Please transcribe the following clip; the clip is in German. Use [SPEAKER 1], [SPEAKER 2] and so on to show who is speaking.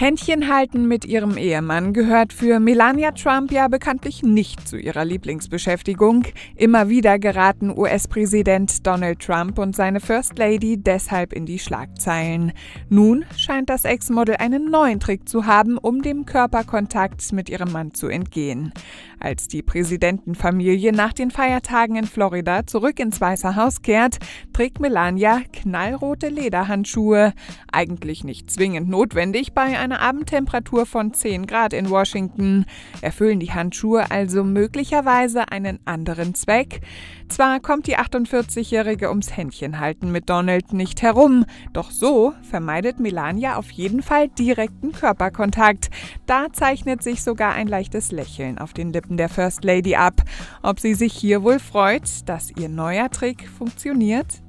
[SPEAKER 1] Händchen halten mit ihrem Ehemann gehört für Melania Trump ja bekanntlich nicht zu ihrer Lieblingsbeschäftigung. Immer wieder geraten US-Präsident Donald Trump und seine First Lady deshalb in die Schlagzeilen. Nun scheint das Ex-Model einen neuen Trick zu haben, um dem Körperkontakt mit ihrem Mann zu entgehen. Als die Präsidentenfamilie nach den Feiertagen in Florida zurück ins Weiße Haus kehrt, trägt Melania knallrote Lederhandschuhe. Eigentlich nicht zwingend notwendig bei einer Abendtemperatur von 10 Grad in Washington. Erfüllen die Handschuhe also möglicherweise einen anderen Zweck? Zwar kommt die 48-Jährige ums Händchenhalten mit Donald nicht herum, doch so vermeidet Melania auf jeden Fall direkten Körperkontakt. Da zeichnet sich sogar ein leichtes Lächeln auf den Lippen Lippen der First Lady ab, ob sie sich hier wohl freut, dass ihr neuer Trick funktioniert.